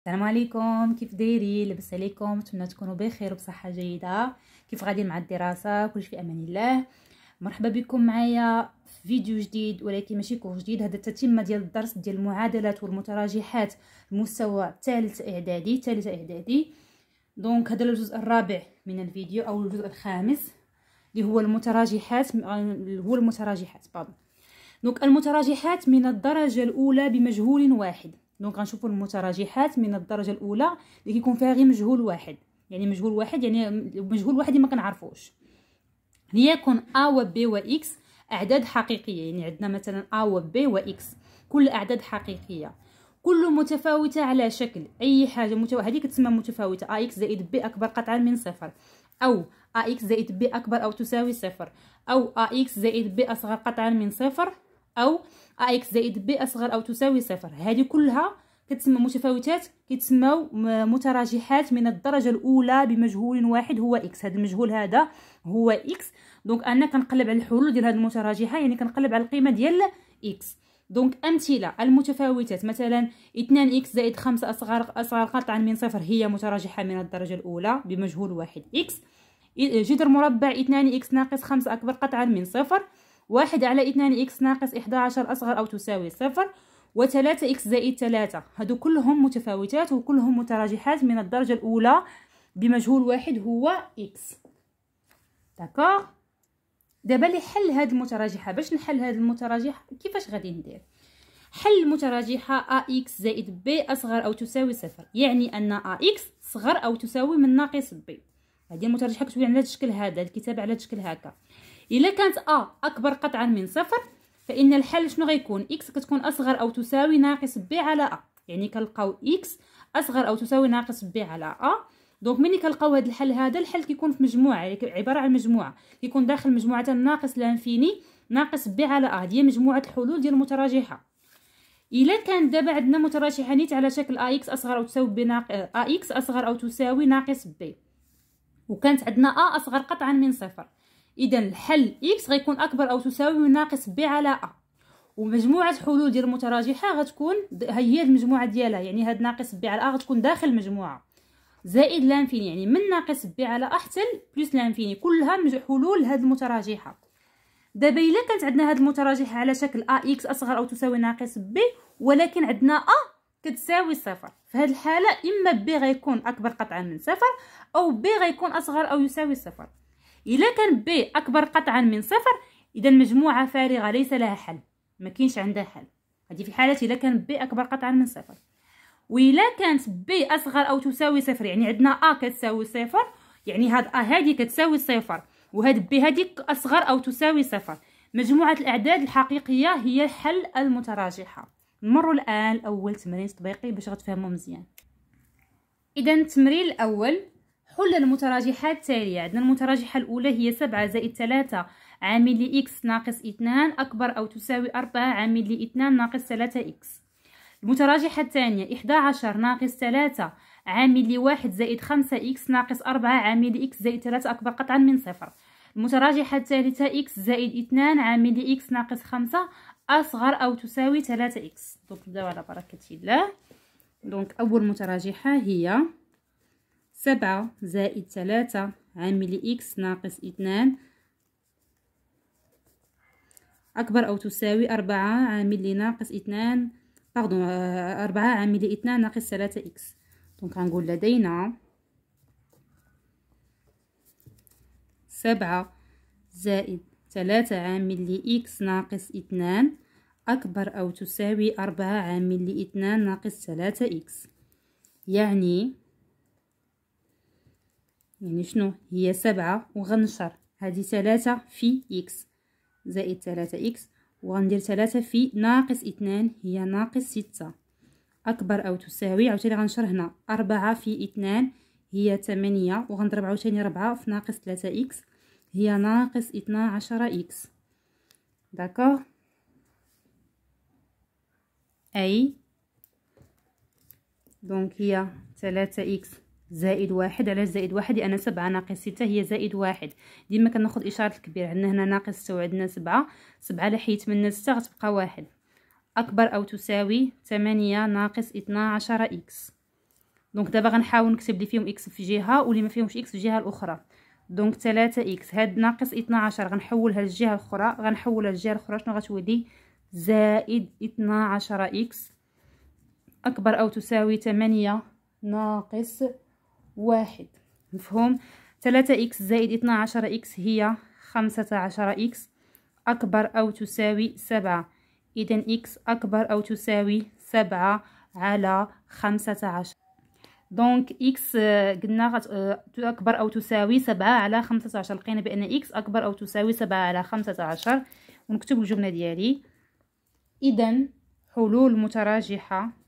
السلام عليكم كيف دايرين لاباس عليكم نتمنى تكونوا بخير وبصحه جيده كيف غادي مع الدراسه كلشي في امان الله مرحبا بكم معايا في فيديو جديد ولكن ماشي كور جديد هذا التتمه ديال الدرس ديال المعادلات والمتراجحات المستوى الثالث اعدادي ثالث اعدادي دونك هذا الجزء الرابع من الفيديو او الجزء الخامس اللي هو المتراجحات هو المتراجحات بابا دونك المتراجحات من الدرجه الاولى بمجهول واحد دونك غنشوفوا المتراجحات من الدرجه الاولى اللي كيكون فيها غير مجهول واحد يعني مجهول واحد يعني مجهول واحد ما كنعرفوش ليكن ا و بي و اكس اعداد حقيقيه يعني عندنا مثلا ا و بي و اكس كل اعداد حقيقيه كل متفاوته على شكل اي حاجه متو... هذه كتسمى متفاوته ا اكس زائد بي اكبر قطعا من صفر او ا اكس زائد بي اكبر او تساوي صفر او ا اكس زائد بي اصغر قطعا من صفر او اكس زائد b اصغر او تساوي صفر هذه كلها كتسمى متفاوتات كيتسموا متراجحات من الدرجه الاولى بمجهول واحد هو اكس هذا المجهول هذا هو اكس دونك انا كنقلب على الحلول ديال هذه المتراجحه يعني كنقلب على القيمه ديال اكس دونك امثله المتفاوتات مثلا 2 اكس زائد 5 اصغر اصغر قطعا من صفر هي متراجحه من الدرجه الاولى بمجهول واحد اكس جذر مربع 2 اكس ناقص 5 اكبر قطعا من صفر واحد على اثنان إكس ناقص إحدى عشر أصغر أو تساوي صفر وثلاثة إكس زائد ثلاثة هادو كلهم متفاوتات وكلهم متراجحات من الدرجة الأولى بمجهول واحد هو إكس داكوغ دابا لحل حل هاد المتراجحة باش نحل هاد المتراجحة كيفاش غادي ندير حل المتراجحة ا اكس زائد بي أصغر أو تساوي صفر يعني أن ا اكس صغر أو تساوي من ناقص بي هادي المتراجحة كتولي على هاد الشكل هذا الكتابة على هاد الشكل هكا الا كانت ا اكبر قطعا من صفر فان الحل شنو غيكون اكس كتكون اصغر او تساوي ناقص ب على ا يعني كنلقاو اكس اصغر او تساوي ناقص ب على ا دونك ملي كنلقاو هذا الحل هذا الحل كيكون في مجموعه يعني عباره عن مجموعه كيكون داخل مجموعه ناقص لانفيني ناقص ب على ا هي مجموعه الحلول ديال المتراجحه الا كان دابا عندنا نيت على شكل ا اكس اصغر او تساوي ب ناقص ا اكس اصغر او تساوي ناقص ب وكانت عندنا ا اصغر قطعا من صفر اذا الحل اكس غيكون اكبر او تساوي ناقص ب على ا ومجموعه حلول ديال المتراجحه غتكون هي المجموعه ديالها يعني هاد ناقص بي على ا غتكون داخل المجموعه زائد لانفيني يعني من ناقص بي على ا حتى بلس لانفيني كلها حلول هاد المتراجحه دابا الا كانت عندنا هاد المتراجحه على شكل ا اكس اصغر او تساوي ناقص بي ولكن عندنا ا كتساوي صفر في الحاله اما بي غيكون اكبر قطعا من صفر او بي غيكون اصغر او يساوي صفر الا كان بي اكبر قطعا من صفر اذا مجموعه فارغه ليس لها حل ما كاينش عندها حل هذه في حاله الا كان بي اكبر قطعا من صفر وإلا كانت بي أصغر أو تساوي صفر يعني عندنا أ كتساوي صفر يعني هاد أ هادي كتساوي صفر وهاد بي هادي أصغر أو تساوي صفر مجموعة الأعداد الحقيقية هي الحل المتراجحة نمروا الآن لأول تمرين تطبيقي باش غتفهمو مزيان إذا التمرين الأول كل المتراجحات التالية عندنا المتراجحة الأولى هي سبعة زائد ثلاثة عامل إكس ناقص اثنان أكبر أو تساوي أربعة عامل اثنان ناقص ثلاثة إكس المتراجحة الثانية إحدى عشر ناقص ثلاثة عامل واحد زائد خمسة إكس ناقص أربعة عامل إكس زائد ثلاثة أكبر قطعا من صفر المتراجحة الثالثة إكس زائد اثنان عامل إكس ناقص خمسة أصغر أو تساوي ثلاثة إكس دونك نبداو على بركة الله دونك أول متراجحة هي سبعة زائد ثلاثة عامل إكس ناقص اثنان أكبر أو تساوي أربعة عامل ناقص اثنان باردون آه، أربعة عامل اثنان ناقص ثلاثة إكس دونك غنقول لدينا سبعة زائد ثلاثة عامل إكس ناقص اثنان أكبر أو تساوي أربعة عامل اثنان ناقص ثلاثة إكس يعني يعني شنو هي سبعة وغنشر هذه ثلاثة في إكس زائد ثلاثة إكس وغندير ثلاثة في ناقص اثنان هي ناقص ستة أكبر أو تساوي عاوتاني غنشر هنا أربعة في اثنان هي ثمانية وغنضرب عاوتاني ربعة في ناقص ثلاثة إكس هي ناقص اثنا عشر إكس داكوغ أي دونك هي ثلاثة إكس زائد واحد على زائد واحد لأن سبعة ناقص ستة هي زائد واحد ديما كناخد إشارة الكبير عندنا هنا ناقص ستة وعندنا سبعة سبعة لحيت من ستة غتبقى واحد أكبر أو تساوي تمانية ناقص اثنا عشر إكس دونك دابا غنحاول نكتب لي فيهم إكس في جهة ولي ما فيهمش إكس في الجهة الأخرى دونك تلاتة إكس هاد ناقص اثنا عشر غنحولها للجهة الأخرى غنحولها للجهة الأخرى شنو غتولي زائد اثنا عشر إكس أكبر أو تساوي تمانية ناقص واحد مفهوم ثلاثة إكس زائد اثنا عشر إكس هي خمسة عشر إكس أكبر أو تساوي سبعة إذا إكس أكبر أو تساوي سبعة على خمسة عشر دونك إكس آه، قلنا آه، أكبر أو تساوي سبعة على خمسة عشر لقينا بأن إكس أكبر أو تساوي سبعة على خمسة عشر ونكتب الجملة ديالي إذا حلول متراجحة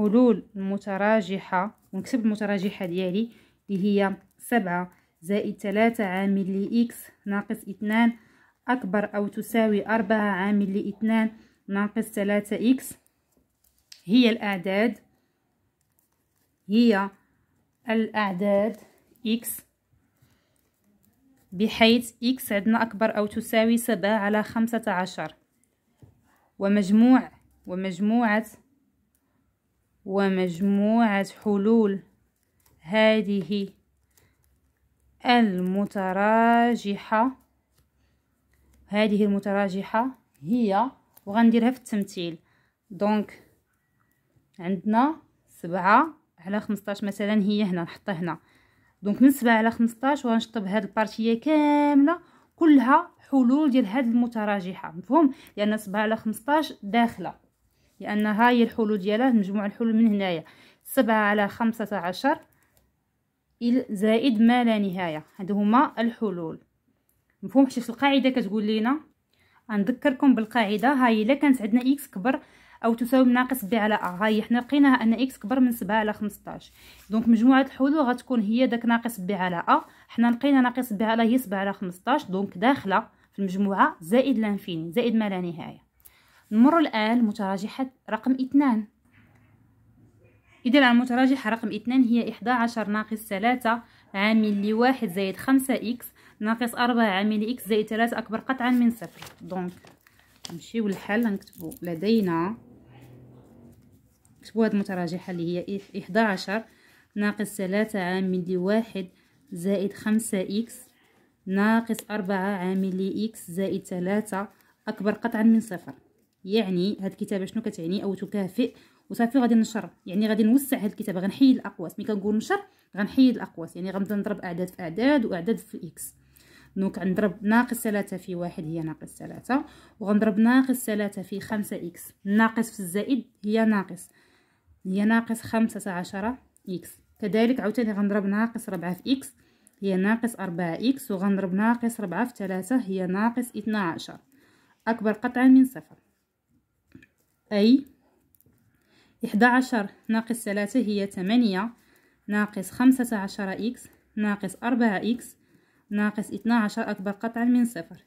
حلول المتراجحة ونكتب المتراجحة ديالي اللي هي سبعة زائد ثلاثة عامل لي إكس ناقص اثنان أكبر أو تساوي أربعة عامل لي اثنان ناقص ثلاثة إكس هي الأعداد هي الأعداد إكس بحيث إكس عندنا أكبر أو تساوي سبعة على خمسة عشر ومجموع ومجموعة ومجموعة حلول هذه المتراجحة هذه المتراجحة هي وغنديرها في التمثيل دونك عندنا سبعة على خمسطاش مثلا هي هنا نحطها هنا دونك من سبعة على خمسطاش وغنشطب هاد البارتية كاملة كلها حلول ديال هاد المتراجحة مفهوم لأن سبعة على خمسطاش داخلة لان هاي الحلول ديالها مجموع الحلول من هنايا سبعة على خمسة عشر زائد ما لا نهايه هادو هما الحلول مفهوم حيت القاعده كتقول لينا نذكركم بالقاعده هاي الا كانت عندنا اكس كبر او تساوي ناقص ب على ا هاي حنا لقيناها ان اكس كبر من سبعة على خمسطاش دونك مجموعه الحلول غتكون هي داك ناقص ب على ا حنا لقينا ناقص ب على هي سبعة على خمسطاش دونك داخله في المجموعه زائد لانفيني زائد ما لا نهايه نمر الآن لمتراجحة رقم اثنان إذا المتراجحة رقم اثنان هي إحدى عشر ناقص ثلاثة عامل لواحد زائد خمسة إكس ناقص أربعة عامل إكس زائد ثلاثة أكبر قطعا من صفر دونك نمشيو الحل نكتبو لدينا نكتبو هاد المتراجحة اللي هي إحدى عشر ناقص ثلاثة عامل لواحد زائد خمسة إكس ناقص أربعة عامل إكس زائد ثلاثة أكبر قطعا من صفر يعني هاد الكتابه شنو كتعني او تكافئ وصافي غادي نشر يعني غادي نوسع هاد الكتابه غنحيد الاقواس ملي كنقول نشر غنحيد الاقواس يعني غنبدا نضرب اعداد في اعداد واعداد في اكس دونك غنضرب ناقص ثلاثة في واحد هي ناقص ثلاثة وغنضرب ناقص ثلاثة في خمسة إكس ناقص في الزائد هي ناقص هي ناقص خمسة عشرة إكس كذلك عاوتاني غنضرب ناقص ربعة في إكس هي ناقص أربعة إكس وغنضرب ناقص ربعة في ثلاثة هي ناقص اثنا عشر أكبر قطعا من صفر أي إحدى عشر ناقص ثلاثة هي ثمانية ناقص خمسة عشر إكس ناقص أربعة إكس ناقص اثنا عشر أكبر قطعا من صفر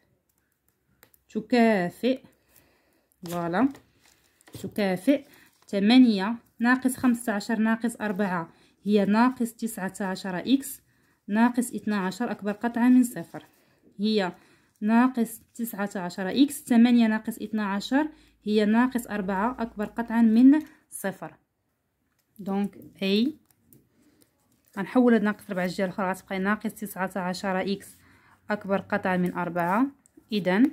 تكافئ فوالا تكافئ ثمانية ناقص خمسة عشر ناقص أربعة هي ناقص تسعة عشر إكس ناقص اثنا عشر أكبر قطعا من صفر هي ناقص تسعة عشر إكس ثمانية ناقص اثنا عشر هي ناقص أربعة أكبر قطعا من صفر دونك أي غنحول هاد ناقص ربعة الجهة لخرى غتبقى ناقص تسعة عشرة إكس أكبر قطعا من أربعة إذا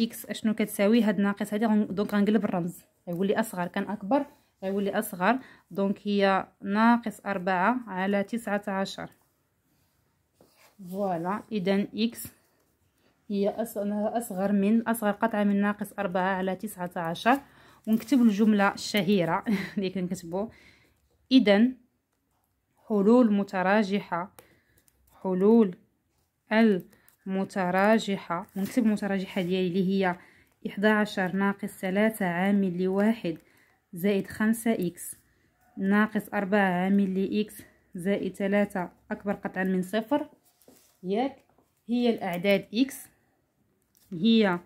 إكس أشنو كتساوي هاد ناقص هادي دونك غنقلب الرمز غيولي أصغر كان أكبر غيولي أصغر دونك هي ناقص أربعة على تسعة عشر فوالا إذا إكس هي أصغر من أصغر قطعة من ناقص أربعة على تسعة عشر ونكتب الجملة الشهيرة اللي كنكتبو إذا حلول متراجحة حلول المتراجحة ونكتب المتراجحة ديالي اللي هي إحدى عشر ناقص ثلاثة عامل لواحد زائد خمسة إكس ناقص أربعة عامل لإكس زائد ثلاثة أكبر قطعا من صفر ياك هي الأعداد إكس هي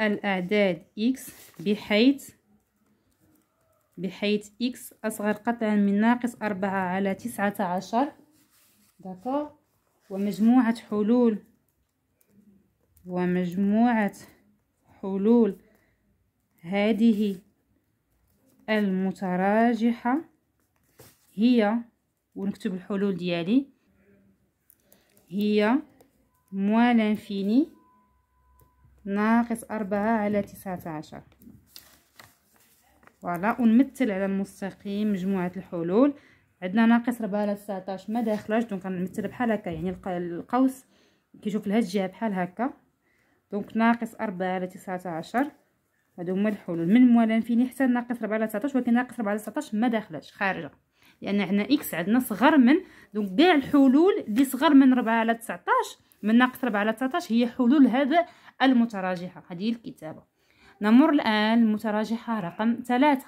الأعداد إكس بحيث بحيث إكس أصغر قطعا من ناقص أربعة على تسعة عشر دكتور ومجموعة حلول ومجموعة حلول هذه المتراجحة هي ونكتب الحلول ديالي هي موال انفيني ناقص أربعة على تسعة عشر فوالا ونمثل على المستقيم مجموعة الحلول عندنا ناقص ربعة على تسعتاش ما داخلاش دونك غنمثل بحال هكا يعني القوس كيشوف لهاد الجهة بحال هكا دونك ناقص أربعة على عشر هادو هما الحلول من موالى فيني حتى ناقص ربعة على عشر ولكن ناقص ربعة على تسعتاش ما داخلاش خارجة لأن يعني عندنا إكس عندنا صغر من دونك كاع الحلول لي صغر من ربعة على عشر من ناقص 4 على 19 هي حلول هذا المتراجحة هذه الكتابة نمر الآن المتراجحة رقم 3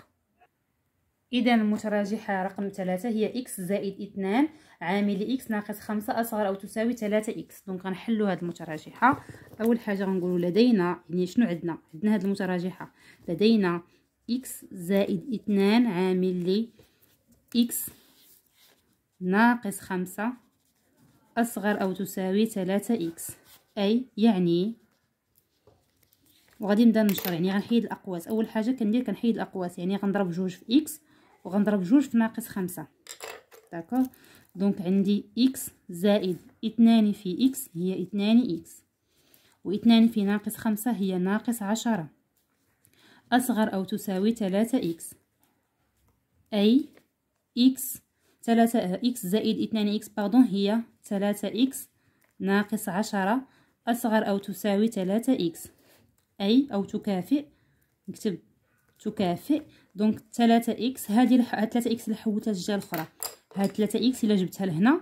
إذا المتراجحة رقم 3 هي x زائد 2 عامل x ناقص 5 أصغر أو تساوي 3x دونك غنحلو هاد المتراجحة أول حاجة غنقولو لدينا يعني شنو عندنا عندنا هاد المتراجحة لدينا x زائد 2 عامل لي x ناقص 5 أصغر أو تساوي 3 إكس أي يعني وغادي نبدا نشر يعني غنحيد الأقواس أول حاجة كندير كنحيد الأقواس يعني غنضرب جوج في إكس وغنضرب جوج في ناقص خمسة داكوغ دونك عندي إكس زائد اتنان في إكس هي اتنان إكس واتنان في ناقص خمسة هي ناقص عشرة أصغر أو تساوي 3 إكس أي إكس 3 إكس زائد 2 إكس باردون هي 3 إكس ناقص 10 أصغر أو تساوي 3 إكس أي أو تكافئ نكتب تكافئ دونك 3 إكس هذه الح... هاد 3 إكس الحوتة حولتها للجهة الأخرى هاد 3 إكس إلا جبتها لهنا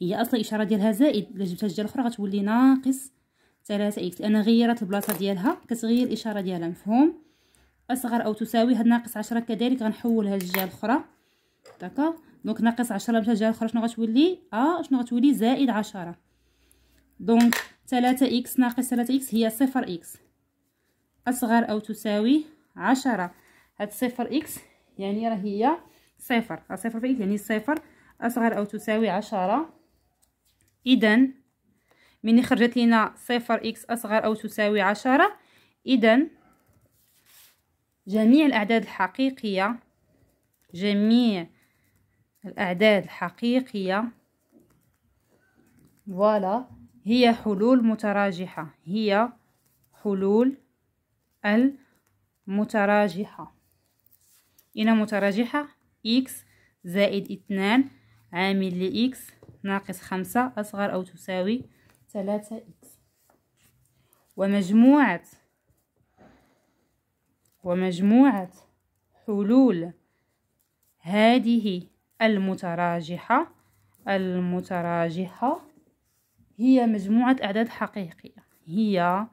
هي أصلا الإشارة ديالها زائد إلا جبتها الجهة الأخرى غتولي ناقص 3 إكس لأن غيرت البلاصة ديالها كتغير الإشارة ديالها مفهوم أصغر أو تساوي هاد ناقص 10 كذلك غنحولها للجهة الأخرى داكوغ دونك ناقص عشرة بشجاعة أخرى شنو غتولي أ آه، شنو غتولي زائد عشرة دونك تلاتة إكس ناقص تلاتة إكس هي صفر إكس أصغر أو تساوي عشرة هاد صفر إكس يعني راه هي صفر آه، صفر في إكس يعني صفر أصغر أو تساوي عشرة إذا من خرجت لينا صفر إكس أصغر أو تساوي عشرة إذا جميع الأعداد الحقيقية جميع الأعداد الحقيقية فوالا هي حلول متراجحة هي حلول المتراجحة إن متراجحة إكس زائد اثنان عامل لإكس ناقص خمسة أصغر أو تساوي ثلاثة إكس ومجموعة ومجموعة حلول هذه المتراجحة المتراجحة هي مجموعة أعداد حقيقية هي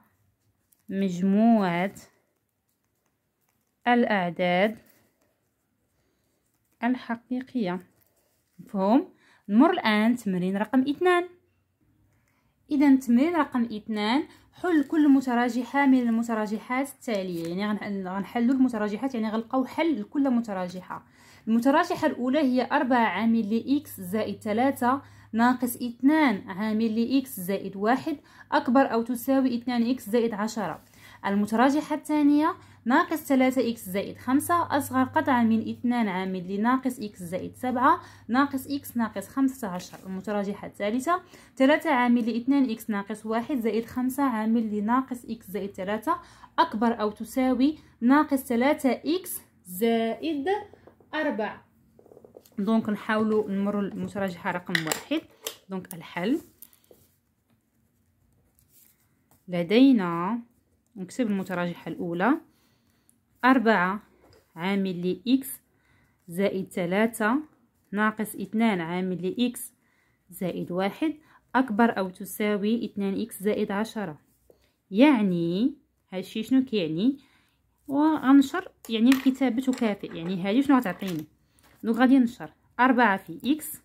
مجموعة الأعداد الحقيقية مفهوم نمر الآن تمرين رقم اثنان إذا تمرين رقم اثنان حل كل متراجحة من المتراجحات التالية يعني غنحلو المتراجحات يعني غنلقاو حل لكل متراجحة المتراجحة الأولى هي أربعة عامل لإكس زائد ثلاثة ناقص اثنان عامل لإكس زائد واحد أكبر أو تساوي اثنان إكس زائد عشرة المتراجحة الثانية ناقص ثلاثة إكس زائد خمسة أصغر قطعة من اثنان عامل لناقص إكس زائد سبعة ناقص إكس ناقص خمسة عشر المتراجحة الثالثة ثلاثة عامل لاثنان إكس ناقص واحد زائد خمسة عامل لناقص إكس زائد ثلاثة أكبر أو تساوي ناقص ثلاثة إكس زائد أربع دونك نحاولوا نمروا المتراجحة رقم واحد دونك الحل لدينا نكتب المتراجحة الأولى أربعة عامل لي إكس زائد ثلاثة ناقص اثنان عامل لي إكس زائد واحد أكبر أو تساوي اثنان إكس زائد عشرة يعني هادشي شنو كيعني وغنشر يعني الكتابة تكافئ يعني هذه شنو غتعطيني دونك غادي نشر أربعة في إكس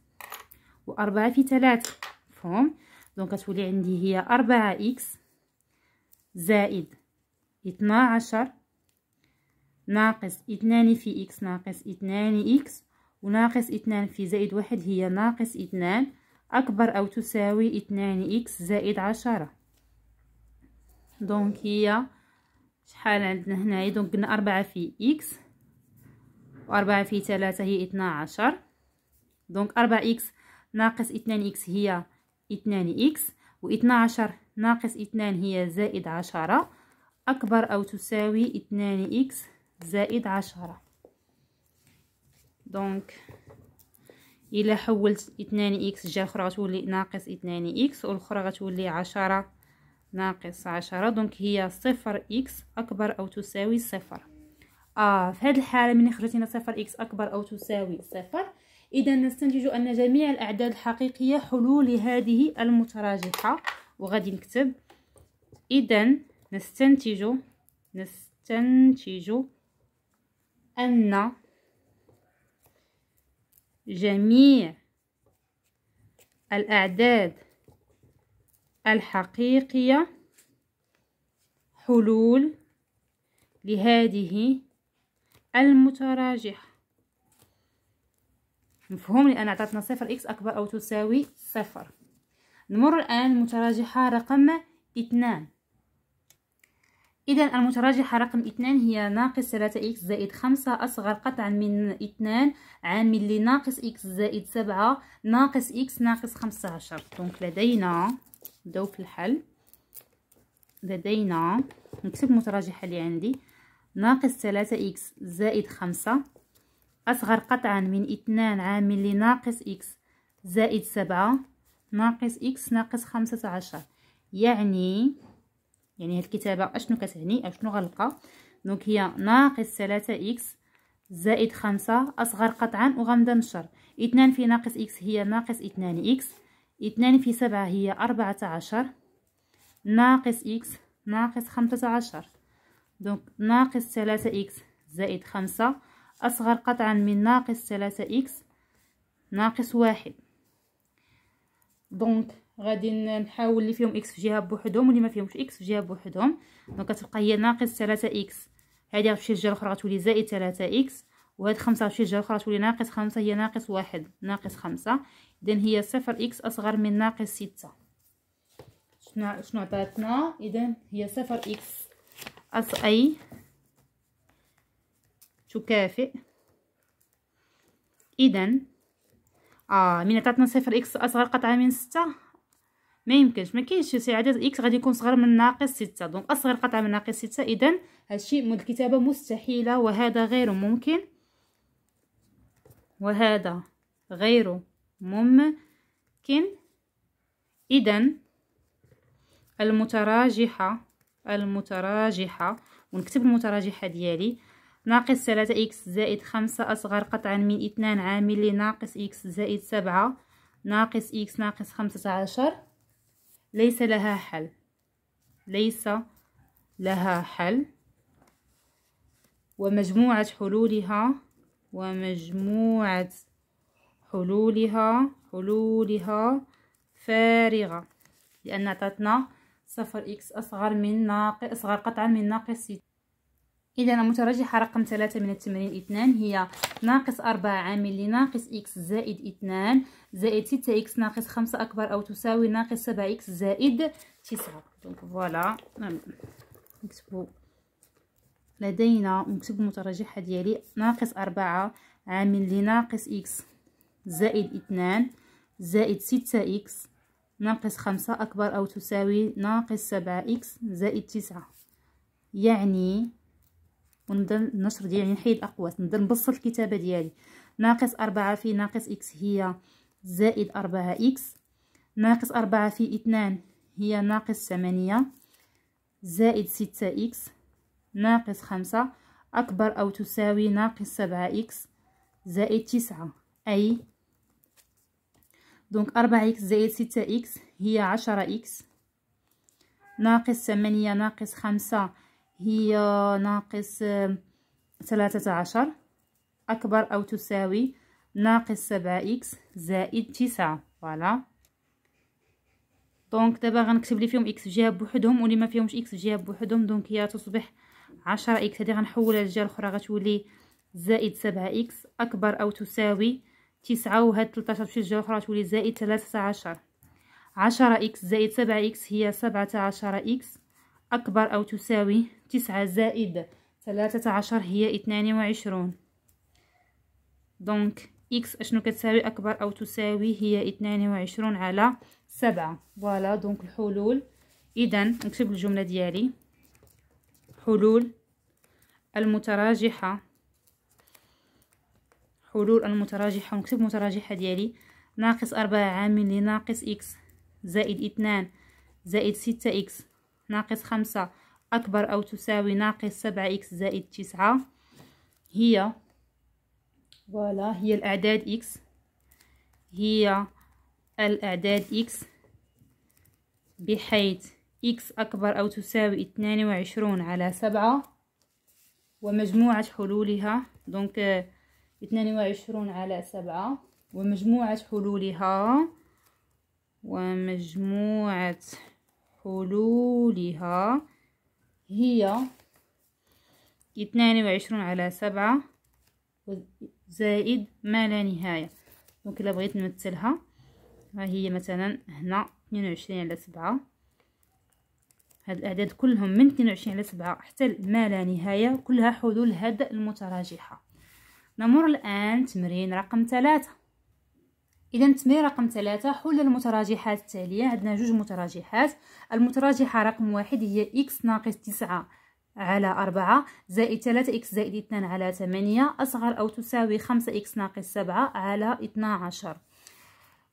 وأربعة في تلاتة مفهوم دونك غتولي عندي هي أربعة إكس زائد اثنا عشر ناقص اثنان في إكس ناقص اثنان إكس وناقص اثنان في زائد واحد هي ناقص اثنان أكبر أو تساوي اثنان إكس زائد عشرة دونك هي شحال عندنا هنايا دونك قلنا أربعة في إكس وأربعة في ثلاثة هي اثنا عشر دونك أربعة إكس ناقص اثنان إكس هي اثنان إكس واثنا عشر ناقص اثنان هي زائد عشرة أكبر أو تساوي اثنان إكس زائد عشرة دونك إلا حولت اثنان إكس جا أخرى غتولي ناقص اثنان إكس والأخرى غتولي عشرة ناقص عشرة دونك هي صفر إكس أكبر أو تساوي صفر آه في هذه الحالة من خرجتنا صفر إكس أكبر أو تساوي صفر إذا نستنتج أن جميع الأعداد الحقيقية حلول هذه المتراجحة وغادي نكتب إذا نستنتج نستنتج أن جميع الأعداد الحقيقية حلول لهذه المتراجحة مفهوم لأن أعطتنا صفر إكس أكبر أو تساوي صفر نمر الآن المتراجحة رقم اثنان إذا المتراجحة رقم اثنان هي ناقص ثلاثة إكس زائد خمسة أصغر قطعا من اثنان عامل لناقص إكس زائد سبعة ناقص إكس ناقص خمسة عشر دونك لدينا نبداو في الحل لدينا نكتب المتراجحه اللي عندي ناقص ثلاثة إكس زائد خمسة أصغر قطعا من اثنان عامل لناقص إكس زائد سبعة ناقص إكس ناقص خمسة عشر يعني يعني هاد الكتابة أشنو كتعني أو شنو غنلقى دونك هي ناقص ثلاثة إكس زائد خمسة أصغر قطعا وغنبدا نشر اثنان في ناقص إكس هي ناقص اثنان إكس اثنان في سبعة هي أربعة عشر ناقص إكس ناقص خمسة عشر دونك ناقص ثلاثة إكس زائد خمسة أصغر قطعا من ناقص ثلاثة إكس ناقص واحد دونك غادي نحاول اللي فيهم إكس في جهة بوحدهم واللي ما فيهمش إكس في جهة بوحدهم دونك كتبقى هي ناقص ثلاثة إكس هادي غتمشي للجهة الأخرى غتولي زائد ثلاثة إكس وهاد خمسة غتمشي للجهة الأخرى غتولي ناقص خمسة هي ناقص واحد ناقص خمسة إذن هي صفر إكس أصغر من ناقص ستة شنو شنو عطاتنا إذن هي صفر إكس أص أي تكافئ إذن آه من عطاتنا صفر إكس أصغر قطعة من ستة ما يمكنش ما كاينش شي عدد اكس غادي يكون صغر من ناقص ستة دونك اصغر قطعه من ناقص ستة اذا هادشي من الكتابه مستحيله وهذا غير ممكن وهذا غير ممكن إذا المتراجحة المتراجحة ونكتب المتراجحة ديالي ناقص ثلاثة إكس زائد خمسة أصغر قطعا من اثنان عامل لناقص إكس زائد سبعة ناقص إكس ناقص خمسة عشر ليس لها حل ليس لها حل ومجموعة حلولها ومجموعة حلولها حلولها فارغة لأن عطاتنا صفر إكس أصغر من ناقص أصغر قطعا من ناقص ستة إذا المترجحة رقم ثلاثة من التمرين اثنان هي ناقص أربعة عامل لناقص إكس زائد اثنان زائد ستة إكس ناقص خمسة أكبر أو تساوي ناقص سبعة إكس زائد تسعة دونك فوالا نكتبو لدينا نكتب المترجحة ديالي ناقص أربعة عامل لناقص إكس زائد اثنان زائد ستة إكس ناقص خمسة أكبر أو تساوي ناقص سبعة إكس زائد تسعة يعني ونبدا النشر ديالي يعني نحيد الأقواس نبدا نبسط الكتابة ديالي ناقص أربعة في ناقص إكس هي زائد أربعة إكس ناقص أربعة في اثنان هي ناقص ثمانية زائد ستة إكس ناقص خمسة أكبر أو تساوي ناقص سبعة إكس زائد تسعة أي دونك أربعة إكس زائد ستة إكس هي عشرة إكس ناقص ثمانية ناقص خمسة هي ناقص آه، ثلاثة عشر أكبر أو تساوي ناقص سبعة إكس زائد تسعة فوالا دونك دابا غنكتب لي فيهم إكس في جهة بوحدهم واللي ما فيهمش إكس في جهة بوحدهم دونك هي تصبح عشرة إكس هادي غنحولها للجهة الأخرى غتولي زائد سبعة إكس أكبر أو تساوي تسعة وهاد تلتاشر تمشي للجهة أخرى تولي زائد تلاتة عشر عشرة إكس زائد سبعة إكس هي سبعة عشر إكس أكبر أو تساوي تسعة زائد تلاتة عشر هي اثنان وعشرون دونك إكس أشنو كتساوي أكبر أو تساوي هي اثنان وعشرون على سبعة فوالا دونك الحلول إذا نكتب الجملة ديالي حلول المتراجحة حلول المتراجحة ونكتب المتراجحة ديالي ناقص أربعة عامل لناقص إكس زائد اثنان زائد ستة إكس ناقص خمسة أكبر أو تساوي ناقص سبعة إكس زائد تسعة هي فوالا هي الأعداد إكس هي الأعداد إكس بحيث إكس أكبر أو تساوي اثنان وعشرون على سبعة ومجموعة حلولها دونك آه، اثنان وعشرون على سبعة ومجموعة حلولها ومجموعة حلولها هي اثنان وعشرون على سبعة زائد ما لا نهاية دونك إلا بغيت نمثلها ها هي مثلا هنا اثنين وعشرين على سبعة هاد الأعداد كلهم من اثنين وعشرين على سبعة حتى ما لا نهاية كلها حلول هاد المتراجحة نمر الآن تمرين رقم ثلاثة إذا تمرين رقم ثلاثة حل المتراجحات التالية عندنا جوج متراجحات المتراجحة رقم واحد هي إكس ناقص تسعة على أربعة زائد ثلاثة إكس زائد اثنان على ثمانية أصغر أو تساوي خمسة إكس ناقص سبعة على اثنا عشر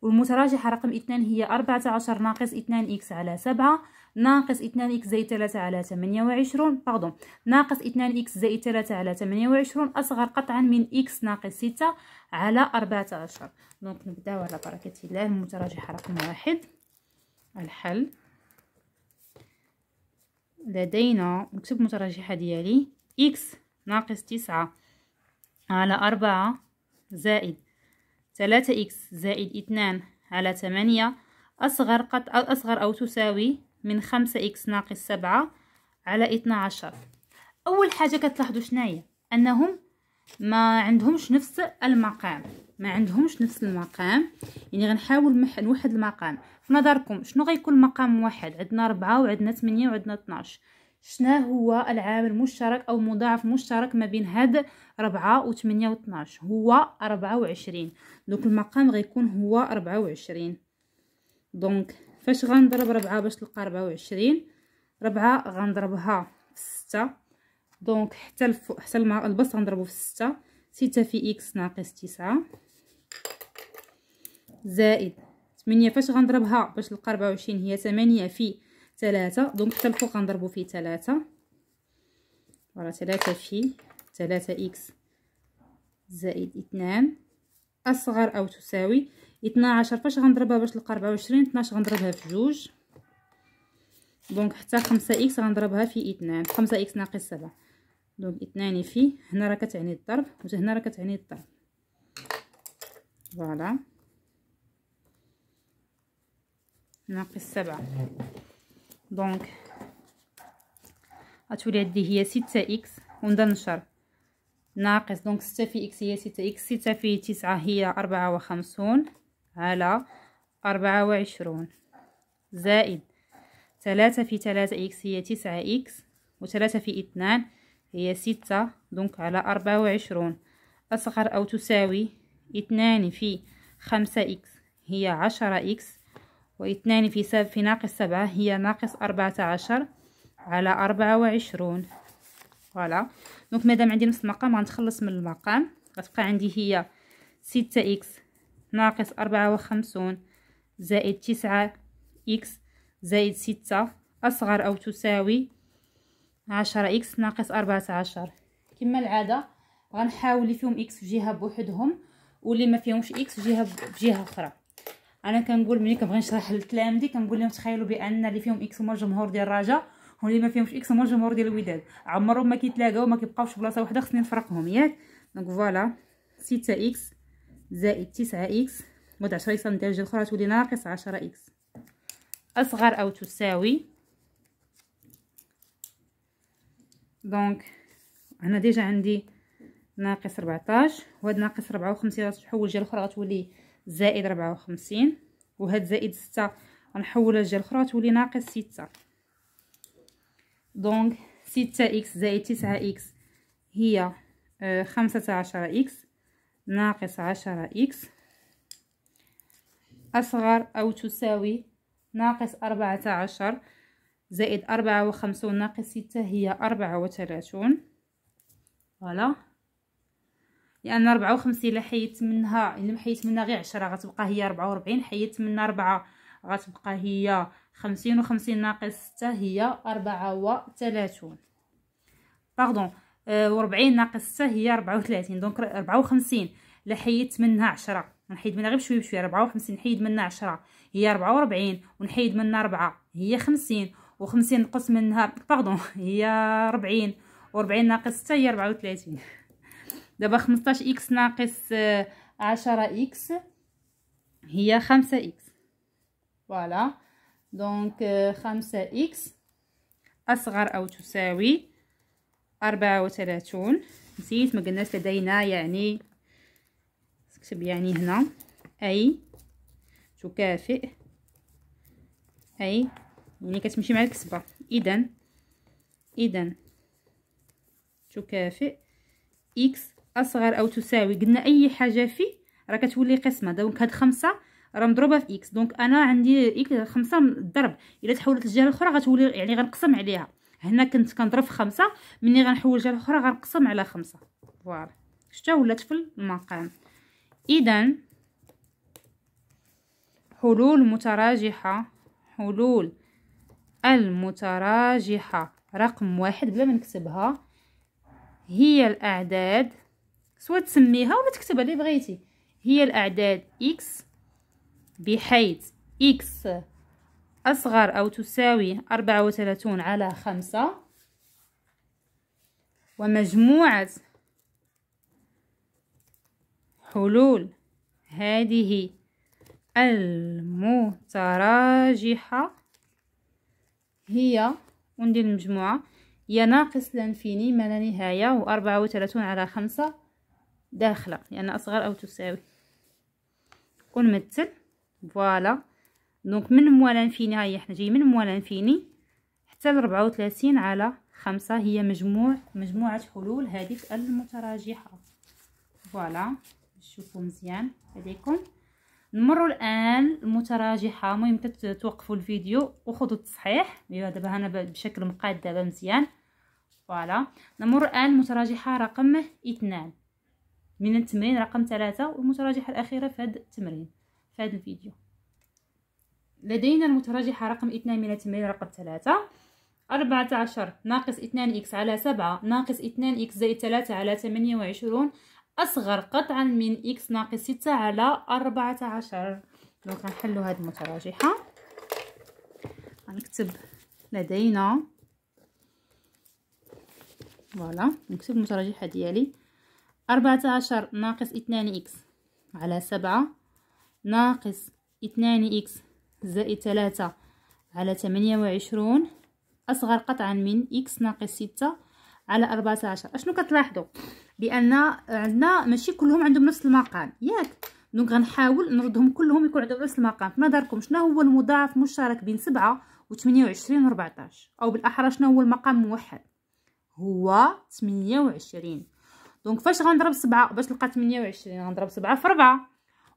والمتراجحة رقم اثنان هي أربعة عشر ناقص اثنان إكس على سبعة ناقص 2 إكس زائد 3 على 28 باردون ناقص 2 إكس زائد 3 على 28 أصغر قطعا من إكس ناقص 6 على 14 دونك نبداو على بركة الله المتراجحة رقم واحد الحل لدينا نكتب المتراجحة ديالي إكس ناقص تسعة على أربعة زائد ثلاثة إكس زائد اثنان على ثمانية أصغر قط أصغر أو تساوي من خمسة إكس ناقص سبعة على اثنا عشر أول حاجة كتلاحظوا شناهي أنهم ما عندهمش نفس المقام ما عندهمش نفس المقام يعني غنحاول نوحد المقام في نظركم شنو غيكون مقام واحد عندنا ربعة وعندنا ثمانية وعندنا اثناش شنا هو العامل المشترك او مضاعف مشترك ما بين هاد ربعة وتمنية وثمانية و هو ربعة وعشرين دونك المقام غيكون هو ربعة وعشرين دونك فاش غنضرب ربعة باش تلقى ربعة وعشرين ربعة غنضربها في ستة دونك حتى الفوق حتى الما البسط غنضربو في ستة ستة في إكس ناقص تسعة زائد تمنية فاش غنضربها باش تلقى ربعة وعشرين هي تمنية في تلاتة دونك حتى الفوق غنضربو في تلاتة ورا تلاتة في تلاتة إكس زائد اثنان أصغر أو تساوي 12 فاش غنضربها باش تلقى 24 12 غنضربها في جوج دونك حتى 5 اكس غنضربها في 2 5 اكس ناقص 7 دونك 2 في هنا راه كتعني الضرب وهنا راه كتعني الضرب فوالا ناقص 7 دونك غتولي هادي هي 6 اكس ونبدا نشر ناقص دونك 6 في اكس هي 6 اكس 6 في 9 هي 54 على أربعة وعشرون زائد ثلاثة في ثلاثة إكس هي تسعة إكس وثلاثة في اثنان هي ستة دونك على أربعة وعشرون أصغر أو تساوي اثنان في خمسة إكس هي عشرة إكس واثنان في, سب في ناقص سبعة هي ناقص أربعة عشر على أربعة وعشرون فوالا دونك مادام عندي نفس المقام غنتخلص من المقام غتبقى عندي هي ستة إكس ناقص أربعة وخمسون زائد تسعة إكس زائد ستة أصغر أو تساوي عشرة إكس ناقص أربعة عشر كما العادة غنحاول اللي فيهم إكس في جهة بوحدهم واللي ما فيهمش إكس في جهة بجهة أخرى أنا كنقول ملي كنبغي نشرح للتلامذة كنقول لهم تخيلوا بأن اللي فيهم إكس هما الجمهور ديال الرجاء واللي ما فيهمش إكس هما الجمهور ديال الوداد عمرهم ما كيتلاقاو ما كيبقاوش في بلاصة وحدة خصني نفرقهم ياك دونك فوالا ستة إكس زائد تسعة إكس مود عشرة إكس الدرجة الأخرى تولي ناقص عشرة إكس أصغر أو تساوي دونك هنا ديجا عندي ناقص ربعتاش وهاد ناقص ربعة وخمسين غتحول الجهة الأخرى غتولي زائد ربعة وخمسين وهاد زائد ستة غنحول الجهة الأخرى غتولي ناقص ستة دونك ستة إكس زائد تسعة إكس هي آه، خمسة عشر إكس ناقص عشرة إكس أصغر أو تساوي ناقص أربعة عشر زائد أربعة وخمسون ناقص ستة هي أربعة وثلاثون فوالا لأن أربعة وخمسين إلا حيدت منها إلا حيت منها غير عشرة غتبقى هي أربعة وربعين حيدت منها أربعة غتبقى هي خمسين وخمسين ناقص ستة هي أربعة وثلاثون باغدون وربعين ناقص ستة هي ربعة وثلاثين دونك ربعة وخمسين لحيدت منها عشرة نحيد منها غير بشويه بشويه ربعة وخمسين نحيد منها عشرة هي ربعة وربعين ونحيد منها ربعة هي خمسين وخمسين نقص منها باغدون هي ربعين وربعين ناقص ستة هي ربعة وثلاثين دابا خمسطاش إكس ناقص آه، عشرة إكس هي خمسة إكس فوالا دونك آه، خمسة إكس أصغر أو تساوي أربعة وثلاثون نسيت ما قلناش لدينا يعني نكتب يعني هنا أي تكافئ أي يعني كتمشي مع الكسبة إذا إذا تكافئ إكس أصغر أو تساوي قلنا أي حاجة في راه كتولي قسمة دونك هاد خمسة راه مضروبه في اكس دونك انا عندي إكس خمسة ضرب الا تحولت للجهه الاخرى غتولي يعني غنقسم عليها هنا كنت كنضرب في خمسة ملي غنحول جهه غنقسم على خمسة فوالا شتا ولات في المقام اذا حلول متراجحه حلول المتراجحه رقم واحد بلا ما نكتبها هي الاعداد سواء تسميها ولا تكتبها اللي بغيتي هي الاعداد اكس بحيث اكس أصغر أو تساوي أربعة وثلاثون على خمسة ومجموعة حلول هذه المتراجحة هي وندير المجموعة هي ناقص لانفيني ما لا نهاية وأربعة وثلاثون على خمسة داخلة لأن يعني أصغر أو تساوي ونمثل فوالا دونك من موال انفيني هاهي حنا جايين من موال انفيني حتى لربعة 34 على خمسة هي مجموع مجموعة حلول هذه المتراجحة فوالا شوفوا مزيان هذيكم نمروا الان المتراجحه المهم توقفوا الفيديو وخذوا التصحيح ايوا دابا هنا بشكل مقاد دابا مزيان فوالا نمر الان المتراجحه رقم 2 من التمرين رقم ثلاثة والمتراجحه الاخيره في هذا التمرين في هذا الفيديو لدينا المتراجحة رقم اثنان من التمرين رقم ثلاثة أربعة عشر ناقص اثنان إكس على سبعة ناقص اثنان إكس زائد ثلاثة على ثمانية وعشرون أصغر قطعا من إكس ناقص ستة على أربعة عشر لو كنحلو هاد المتراجحة غنكتب لدينا فوالا نكتب المتراجحة ديالي أربعة عشر ناقص اثنان إكس على سبعة ناقص اثنان إكس زائد ثلاثة على ثمانية وعشرون أصغر قطعا من إكس ناقص ستة على أربعة عشر أشنو كتلاحظوا بأن عندنا ماشي كلهم عندهم نفس المقام ياك دونك غنحاول نردهم كلهم يكون عندهم نفس المقام في نظركم شنو هو المضاعف مشترك بين سبعة وثمانية وعشرين وربعتاش أو بالأحرى شنو هو المقام الموحد هو ثمانية وعشرين دونك فاش غنضرب سبعة باش نلقى ثمانية وعشرين غنضرب سبعة في ربعة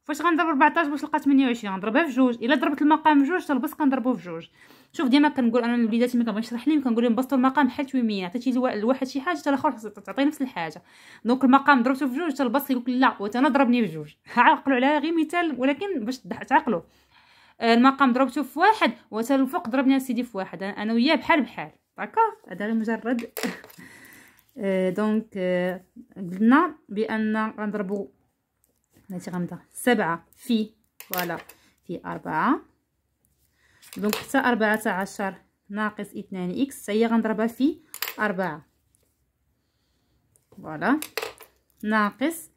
فاش غنضرب 14 باش نلقى 28 غنضربها في جوج الا ضربت المقام في جوج تلبس كنضربو في جوج شوف ديما كنقول انا البيدات ما كنبغيش نشرح لهم كنقول لهم بسطوا المقام بحال يمين حتى لواحد شي حاجه حتى الاخر تعطي نفس الحاجه دونك المقام ضربته في جوج تلبس يقول لا وانت انا ضربني في جوج عقلوا عليها غير مثال ولكن باش تعقلوا آه، المقام ضربته في واحد وتا الفوق ضربني سيدي في واحد انا وياه بحال بحال هكا هذا مجرد آه، دونك آه، قلنا بان غنضربو بناتي غامضه سبعه في فوالا في أربعة دونك حتى أربعة عشر ناقص اثنان إكس هي غنضربها في أربعة فوالا ناقص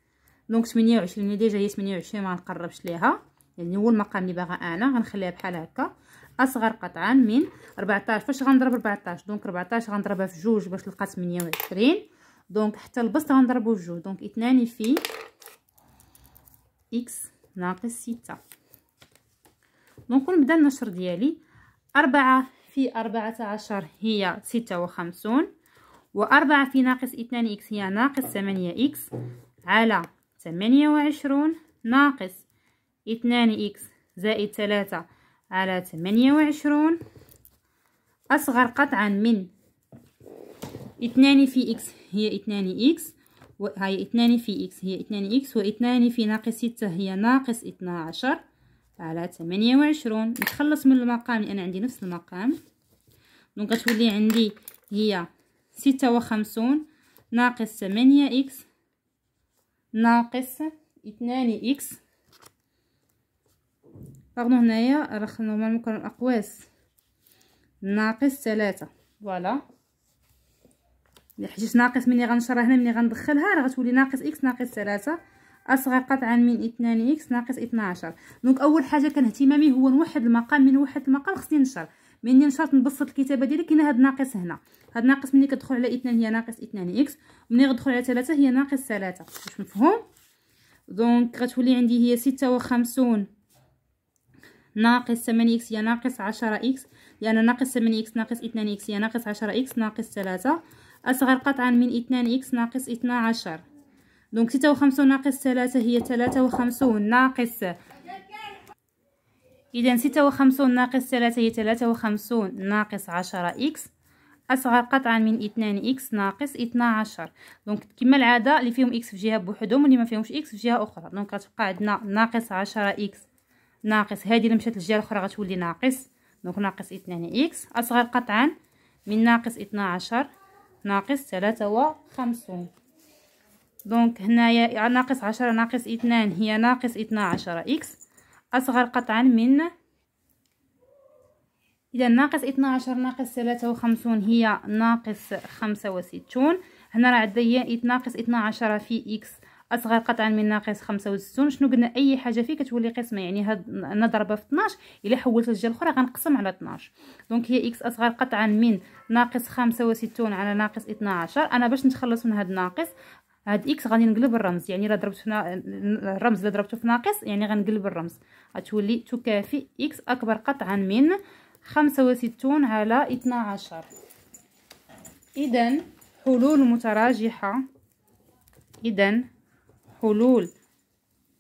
دونك تمنية وعشرين ديجا هي تمنية وعشرين منقربش ليها يعني هو المقام اللي باغا أنا غنخليها بحال هكا أصغر قطعا من ربعتاش فاش غنضرب ربعتاش دونك ربعتاش غنضربها في جوج باش نلقى تمنية وعشرين دونك حتى البسط غنضربو في جوج دونك اثنان في اكس ناقص ستة دونك نبدا النشر ديالي أربعة في أربعة عشر هي ستة وخمسون وأربعة في ناقص اثنان إكس هي ناقص ثمانية إكس على ثمانية وعشرون ناقص اثنان إكس زائد ثلاثة على ثمانية وعشرون أصغر قطعا من اثنان في إكس هي اثنان إكس هاي اثنان في إكس هي اثنان إكس واثنان في ناقص ستة هي ناقص اثنا عشر على ثمانية وعشرون نتخلص من المقام لأن عندي نفس المقام دونك غتولي عندي هي ستة وخمسون ناقص ثمانية إكس ناقص اثنان إكس باغدو هنايا راه نورمالمون كانوا الأقواس ناقص ثلاثة فوالا الحجز ناقص ملي غنشرها هنا ملي غندخلها راه غتولي ناقص اكس ناقص 3 اصغر قطعا من 2 اكس ناقص 12 دونك اول حاجه كان اهتمامي هو نوحد المقام من نوحد المقام خصني نشر مني نشرت نبسط الكتابه ديالي كاين هاد ناقص هنا هاد ناقص ملي كتدخل على 2 هي ناقص 2 اكس ملي غتدخل على 3 هي ناقص 3 واش مفهوم دونك غتولي عندي هي 56 ناقص 8 اكس هي ناقص 10 اكس لان ناقص 8 اكس ناقص 2 اكس هي ناقص 10 اكس ناقص 3 أصغر قطعا من اثنان إكس ناقص اثنا عشر دونك ستة وخمسون ناقص ثلاثة هي ثلاثة وخمسون ناقص إذا ستة وخمسون ناقص ثلاثة هي ثلاثة وخمسون ناقص عشرة إكس أصغر قطعا من اثنان إكس ناقص اثنا عشر دونك كما العادة اللي فيهم إكس في جهة بوحدهم واللي ما فيهمش إكس في جهة أخرى دونك غتبقى عندنا ناقص عشرة إكس ناقص هذه لمشات مشات للجهة الأخرى غتولي ناقص دونك ناقص اثنان إكس أصغر قطعا من ناقص اثنا عشر ناقص ثلاثة وخمسون دونك هنايا ناقص عشرة ناقص اثنان هي ناقص اثنا عشرة إكس أصغر قطعا من إذا ناقص اثنا عشر ناقص ثلاثة وخمسون هي ناقص خمسة وستون هنا راه عندي ناقص اثنا عشرة في إكس اصغر قطعا من ناقص 65 شنو قلنا اي حاجه فيه كتولي قسمه يعني هاد نضربه في 12 الا حولت الجهه الاخرى غنقسم على 12 دونك هي اكس اصغر قطعا من ناقص 65 على ناقص 12 انا باش نتخلص من هاد ناقص هاد اكس غادي نقلب الرمز يعني الا ضربت في الرمز الا ضربته في ناقص يعني غنقلب الرمز غتولي تكافي اكس اكبر قطعا من 65 على 12 اذا حلول متراجحه اذا حلول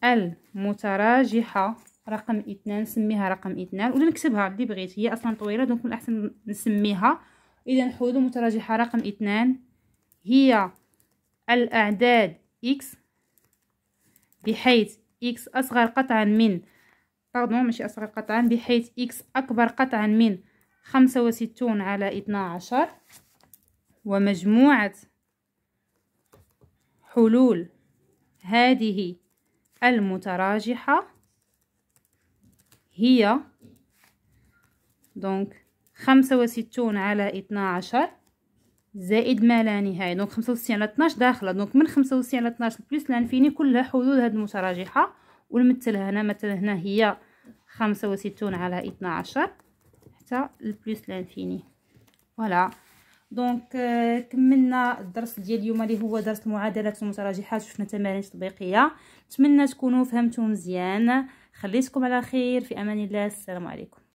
المتراجحة رقم اثنان نسميها رقم اثنان ولا نكتبها اللي بغيت هي اصلا طويلة دونك من الاحسن نسميها اذا حلول متراجحة رقم اثنان هي الاعداد اكس بحيث اكس اصغر قطعا من باردون ماشي اصغر قطعا بحيث اكس اكبر قطعا من خمسة وستون على اثنا عشر ومجموعة حلول هذه المتراجحة هي دونك خمسة وستون على اثنا عشر زائد ما لا نهاية دونك خمسة وستين على اثناش داخلة دونك من خمسة وستين على اثناش بلس لانفيني كلها حدود هاد المتراجحة ونمثلها هنا مثلا هنا هي خمسة وستون على اثنا عشر حتى البلس لانفيني فوالا دونك آه، كملنا الدرس ديال اليوم اللي هو درس المعادلات والمتراجحات شفنا تمارين تطبيقيه نتمنى تكونوا فهمتوا مزيان خليتكم على خير في امان الله السلام عليكم